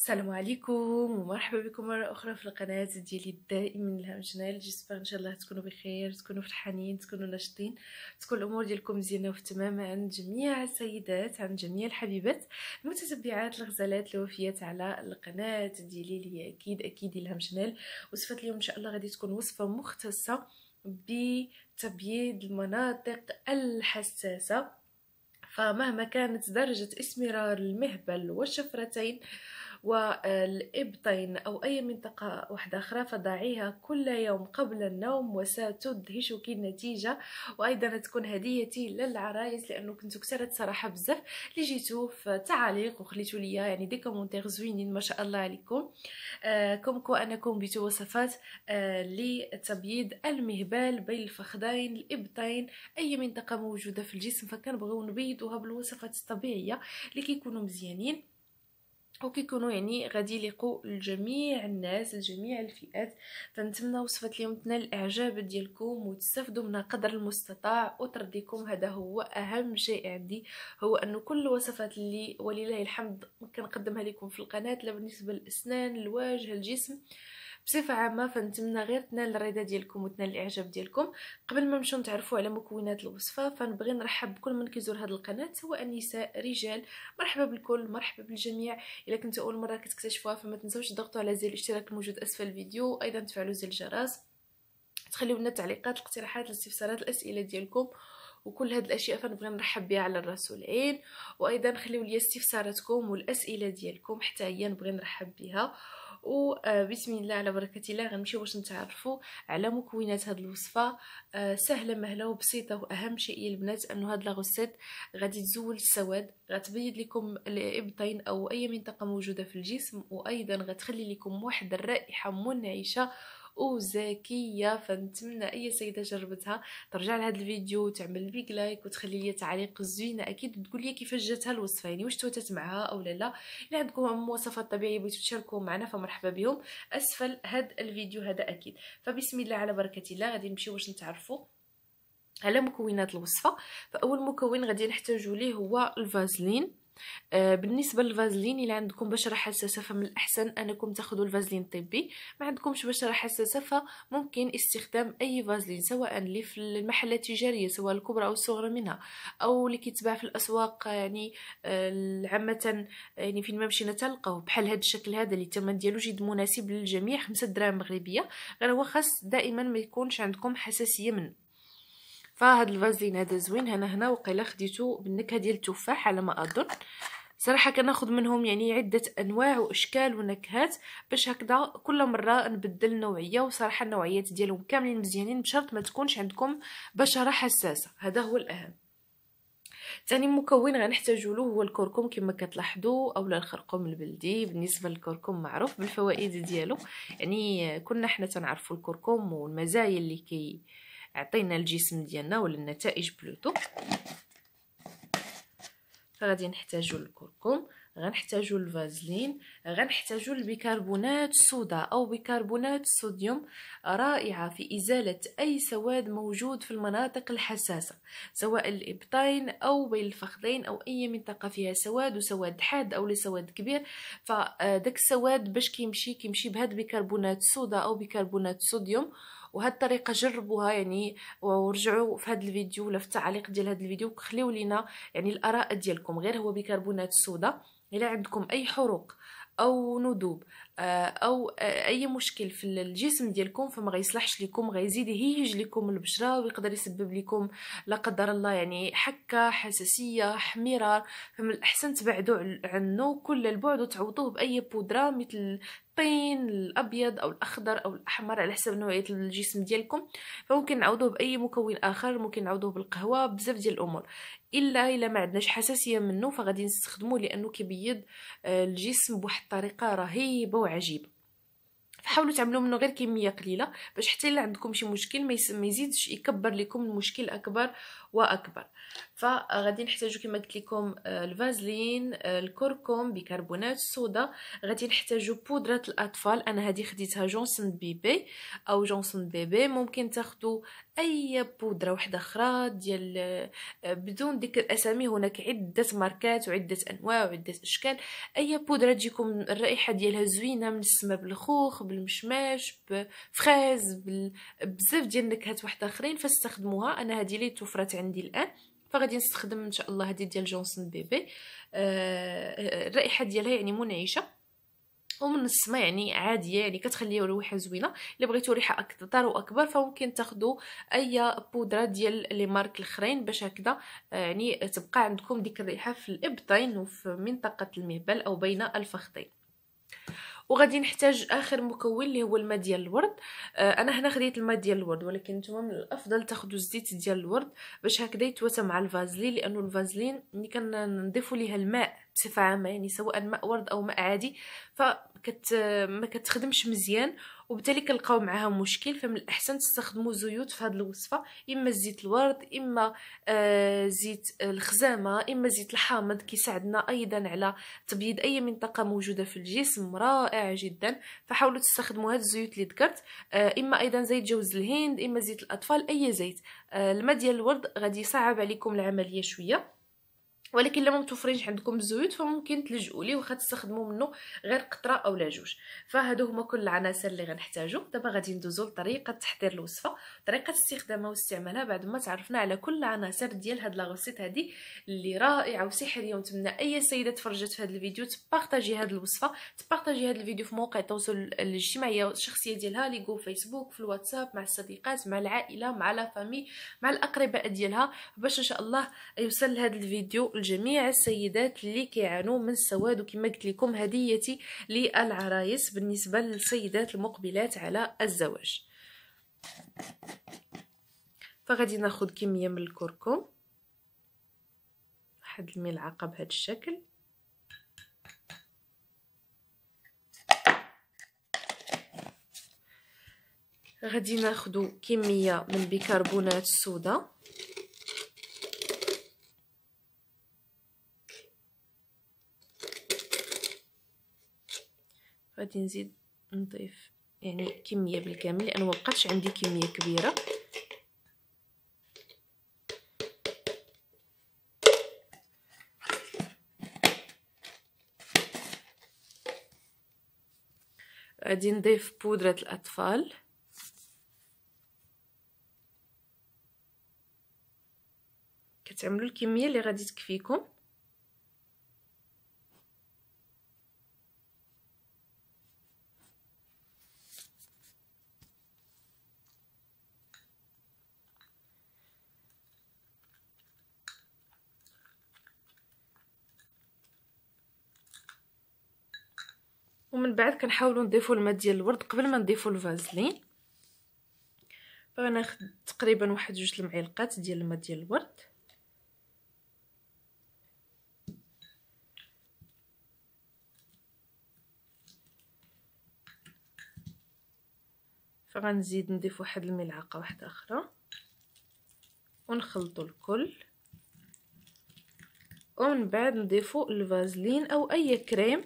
السلام عليكم ومرحبا بكم مرة أخرى في القناة ديالي الدائم من الهام جنال جيسبر إن شاء الله تكونوا بخير تكونوا فرحانين تكونوا ناشطين تكون الأمور ديالكم مزيانة وفي تمام عن جميع السيدات عن جميع الحبيبات المتتبعات الغزالات الوفيات على القناة ديالي اللي أكيد أكيد الهام جنال وصفة اليوم إن شاء الله غادي تكون وصفة مختصة بتبييض المناطق الحساسة فمهما كانت درجة اسمرار المهبل والشفرتين والإبطين أو أي منطقة واحدة أخرى فضعيها كل يوم قبل النوم وستدهشك النتيجة وأيضا تكون هديتي للعرايس لأنه كنت كثرت صراحة بزاف اللي جيتو في تعليق وخليتو ليا يعني دي كومونتير زوينين ما شاء الله عليكم آه، كوم كو انكم كومبيتو وصفات آه، لتبييض المهبال بين الفخذين الإبطين أي منطقة موجودة في الجسم فكنبغيو نبيضوها بالوصفات الطبيعية اللي كيكونوا مزيانين وكيكونوا يعني غادي يليقوا لجميع الناس لجميع الفئات فنتمنى وصفه اليوم تنال الاعجاب ديالكم وتستافدوا منها قدر المستطاع وترضيكم هذا هو اهم شيء عندي هو انه كل الوصفات اللي ولله الحمد كنقدمها لكم في القناه لا بالنسبه للاسنان الوجه الجسم بصفه عامه فنتمنى غير تنال الرضا ديالكم وتنال الاعجاب ديالكم قبل ما نمشيو نتعرفوا على مكونات الوصفه فنبغي نرحب بكل من كيزور هذه القناه سواء نساء رجال مرحبا بالكل مرحبا بالجميع الا كنت اول مره كتكتشفوها فما تنساوش تضغطوا على زر الاشتراك الموجود اسفل الفيديو وايضا تفعلوا زر الجرس تخليو لنا التعليقات الاقتراحات الاستفسارات الاسئله ديالكم وكل هاد الاشياء فنبغي نرحب بها على الراس والعين وايضا خليو لي استفساراتكم والاسئله ديالكم حتى هي نبغي نرحب بها وبسم آه، الله على بركه الله غنمشيو باش نتعرفوا على مكونات هذه الوصفه آه، سهله مهله وبسيطه واهم شيء يا البنات انه هاد لاغوسيت غادي تزول السواد غتبيض لكم الابطين او اي منطقه موجوده في الجسم وايضا غتخلي لكم واحد الرائحه منعشه وزكيه فنتمنى اي سيده جربتها ترجع لهذا الفيديو وتعمل بيك لايك وتخلي لي تعليق زوينه اكيد وتقول لي كيفاش جاتها الوصفه يعني واش توتت معها او لا لا الا عندكم مواصفات طبيعيه بغيتو تشاركوهم معنا فمرحبا بهم اسفل هذا الفيديو هذا اكيد فبسم الله على بركه الله غادي نمشيو باش نتعرفوا على مكونات الوصفه فاول مكون غادي نحتاجو ليه هو الفازلين آه، بالنسبه للفازلين اللي عندكم بشره حساسه فمن الاحسن انكم تاخذوا الفازلين الطبي ما عندكمش بشره حساسه فممكن استخدام اي فازلين سواء اللي في المحلات التجاريه سواء الكبرى او الصغرى منها او اللي كيتباع في الاسواق يعني آه، عامه يعني فين ما مشينا تلقاو بحال هذا الشكل هذا اللي الثمن ديالو جد مناسب للجميع 5 دراهم مغربيه غير هو خاص دائما ما يكونش عندكم حساسيه منه فهاد الفازلين هذا زوين هنا هنا وقيلا خديتو بالنكهه ديال التفاح على ما اظن صراحه كناخذ منهم يعني عده انواع واشكال ونكهات باش هكذا كل مره نبدل نوعيه وصراحه النوعيات ديالهم كاملين مزيانين بشرط ما تكونش عندكم بشره حساسه هذا هو الاهم ثاني مكون غنحتاجو له هو الكركم كما كتلاحظوا اولا الخرقوم البلدي بالنسبه للكركم معروف بالفوائد ديالو يعني كنا حنا تنعرفوا الكركم والمزايا اللي كي عطينا الجسم ديالنا ولا النتائج بلوتو فغادي نحتاجو الكركم غنحتاجو الفازلين غنحتاجو البيكربونات الصودا او بيكربونات الصوديوم رائعه في ازاله اي سواد موجود في المناطق الحساسه سواء الابطين او بين الفخذين او اي منطقه فيها سواد وسواد حاد او لسواد كبير فداك السواد باش كيمشي كيمشي بهاد بيكربونات الصودا او بيكربونات الصوديوم وهالطريقه جربوها يعني ورجعوا في هذا الفيديو ولا في التعليق ديال هذا الفيديو وخليو لينا يعني الاراء ديالكم غير هو بيكربونات الصودا الا عندكم اي حروق او ندوب آه، او آه، اي مشكل في الجسم ديالكم فما غيصلحش لكم غيزيد يهيج لكم البشره ويقدر يسبب لكم لا قدر الله يعني حكه حساسيه حميره فمن الاحسن تبعدوا عنه كل البعد وتعوضوه باي بودره مثل الطين الابيض او الاخضر او الاحمر على حسب نوعيه الجسم ديالكم فممكن نعوضوه باي مكون اخر ممكن نعوضوه بالقهوه بزاف ديال الامور الا الا ما عندناش حساسيه منه فغادي نستخدمه لانه كيبيض آه، الجسم بواحد الطريقه رهيبه وعجيبه حاولوا تعملوا منه غير كميه قليله باش حتى الا عندكم شي مشكل ما يزيدش يكبر لكم المشكل اكبر واكبر فغادي نحتاجوا كما قلت لكم آه، الفازلين آه، الكركم بيكربونات الصودا غادي نحتاجوا بودره الاطفال انا هذه خديتها جونسون بيبي او جونسون بيبي ممكن تاخذوا اي بودره واحده اخرى ديال آه، بدون ذكر اسامي هناك عده ماركات وعده انواع وعده اشكال اي بودره تجيكم الرائحه ديالها زوينه من السما بالخوخ بالمشماش بفريز بزاف ديال النكهات واحد اخرين فاستخدموها انا هذه اللي توفرت عندي الان فغادي نستخدم ان شاء الله هذه ديال جونسون بيبي آه، آه، الرائحه ديالها يعني منعشه ومن السما يعني عاديه يعني كتخليها ريحه زوينه الا بغيتو ريحه اكثر واكبر فممكن تاخذوا اي بودره ديال لي مارك الاخرين باش هكذا آه، يعني تبقى عندكم ديك الريحه في الابطين وفي منطقه المهبل او بين الفخذين وغادي نحتاج اخر مكون اللي هو الماء ديال الورد آه انا هنا خديت الماء ديال الورد ولكن نتوما من الافضل تاخذوا الزيت ديال الورد باش هكذا يتواتى مع الفازلين لانه الفازلين ملي كنضيفوا ليها الماء بصفه عامه يعني سواء ماء ورد او ماء عادي فكت ما كتخدمش مزيان وبالتالي كنلقاو معها مشكل فمن الاحسن تستخدموا زيوت في هذه الوصفه اما زيت الورد اما آه زيت الخزامه اما زيت الحامض كيساعدنا ايضا على تبييض اي منطقه موجوده في الجسم رائع جدا فحاولوا تستخدموا هذه الزيوت اللي ذكرت آه اما ايضا زيت جوز الهند اما زيت الاطفال اي زيت آه الماء ديال الورد غادي يصعب عليكم العمليه شويه ولكن لما متوفرينش عندكم الزيوت فممكن تلجؤوا ليه واخا تستخدموا منه غير قطره اولا جوج فهادو هما كل العناصر اللي غنحتاجو دابا غادي ندوزو لطريقه تحضير الوصفه طريقه استخدامها واستعمالها بعد ما تعرفنا على كل العناصر ديال هاد لاغوسيت هادي اللي رائعه وسحريه ونتمنى اي سيده تفرجت في هاد الفيديو تبارطاجي هاد الوصفه تبارطاجي هاد الفيديو في مواقع التواصل الاجتماعي الشخصيه ديالها لي جو فيسبوك في الواتساب مع الصديقات مع العائله مع لا فامي مع الاقرباء ديالها باش ان شاء الله يوصل هاد الفيديو لجميع السيدات اللي كيعانوا من السواد وكما قلت لكم هديتي للعرايس بالنسبه للسيدات المقبلات على الزواج فغادي ناخذ كميه من الكركم واحد الملعقه بهذا الشكل غادي ناخذ كميه من بيكربونات الصودا غادي نزيد نضيف يعني كميه بالكامل لانه ما بقاتش عندي كميه كبيره غادي نضيف بودره الاطفال كتعملوا الكميه اللي غادي تكفيكم ومن بعد كنحاولوا نضيفوا الماء ديال الورد قبل ما نضيفوا الفازلين فغناخد تقريبا واحد جوج المعلقات ديال الماء ديال الورد فغنزيد نضيف واحد الملعقه واحده اخرى ونخلطوا الكل ومن بعد نضيفوا الفازلين او اي كريم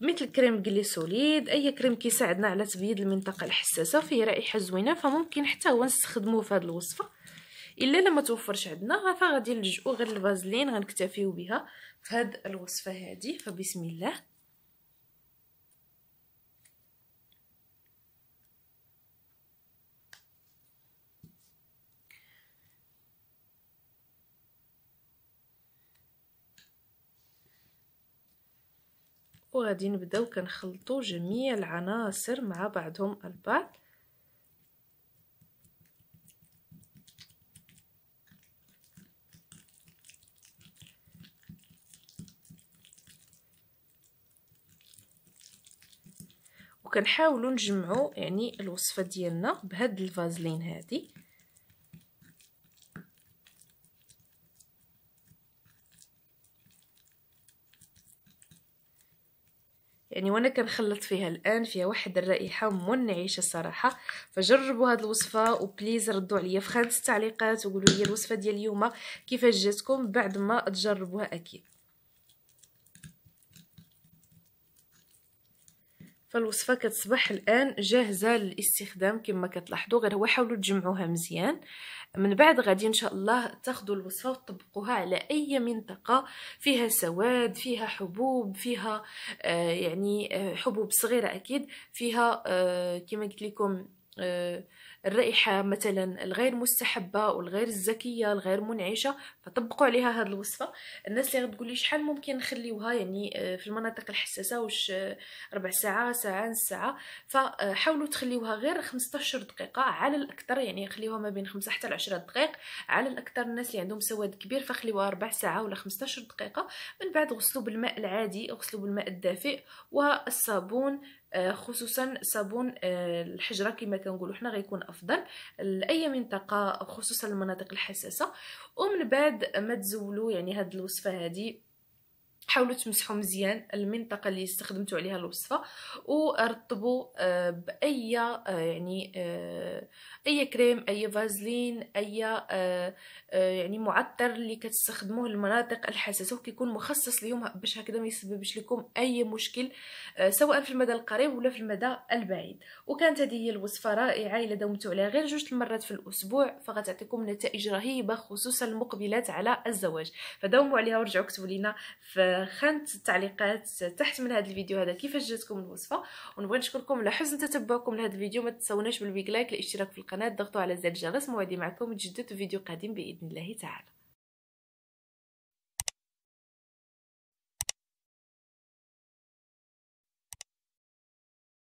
مثل كريم جليسوليد اي كريم كيساعدنا على تبييض المنطقه الحساسه فيه رائحه زوينه فممكن حتى هو نستخدموه في هذه الوصفه الا لما توفرش عندنا فغادي نلجؤ غير الفازلين غنكتفيو بها في هذه الوصفه هذه فبسم الله وغادي نبداو كنخلطو جميع العناصر مع بعضهم البعض وكنحاولوا نجمعوا يعني الوصفه ديالنا بهاد الفازلين هذه يعني وانا كنخلط فيها الان فيها واحد الرائحه منعشه الصراحه فجربوا هذه الوصفه وبليز ردوا عليا في خانه التعليقات وقولوا لي الوصفه ديال اليوم كيفاش جاتكم بعد ما تجربوها اكيد فالوصفه كتصبح الان جاهزه للاستخدام كما كتلاحظوا غير هو حاولوا تجمعوها مزيان من بعد غادي ان شاء الله تاخذوا الوصفه وتطبقوها على اي منطقه فيها سواد فيها حبوب فيها آه يعني آه حبوب صغيره اكيد فيها آه كما قلت لكم الرائحة مثلا الغير مستحبة والغير الزكية الغير منعشة فطبقوا عليها هذه الوصفة الناس اللي غتقولي شحال ممكن نخليوها يعني آه، في المناطق الحساسة واش آه، ربع ساعة ساعة نص ساعة فحاولوا تخليوها غير 15 دقيقة على الأكثر يعني خليوها ما بين 5 حتى 10 دقائق على الأكثر الناس اللي عندهم سواد كبير فخليوها ربع ساعة ولا 15 دقيقة من بعد غسلوا بالماء العادي غسلوا بالماء الدافئ والصابون آه، خصوصا صابون آه، الحجره كما كنقولوا حنا غيكون افضل لاي منطقه خصوصا المناطق الحساسه ومن بعد ما تزولوا يعني هاد الوصفه هذه حاولوا تمسحوا مزيان المنطقه اللي استخدمتوا عليها الوصفه ورطبوا آه، باي آه، يعني آه، اي كريم اي فازلين اي يعني معطر اللي كتستخدموه المناطق الحساسه وكيكون مخصص ليهم باش هكذا ما يسببش لكم اي مشكل سواء في المدى القريب ولا في المدى البعيد وكانت هذه هي الوصفه رائعه الا دومتوا عليها غير جوج المرات في الاسبوع فغتعطيكم نتائج رهيبه خصوصا المقبلات على الزواج فداوموا عليها ورجعوا اكتبوا لينا في خانه التعليقات تحت من هذا الفيديو هذا كيفاش جاتكم الوصفه ونبغي نشكركم على حسن تتبعكم لهذا الفيديو ما تنساوناش بالبيك لايك الاشتراك في القناه ضغطوا على زر الجرس موعدي معكم تجدد فيديو قادم باذن الله تعالى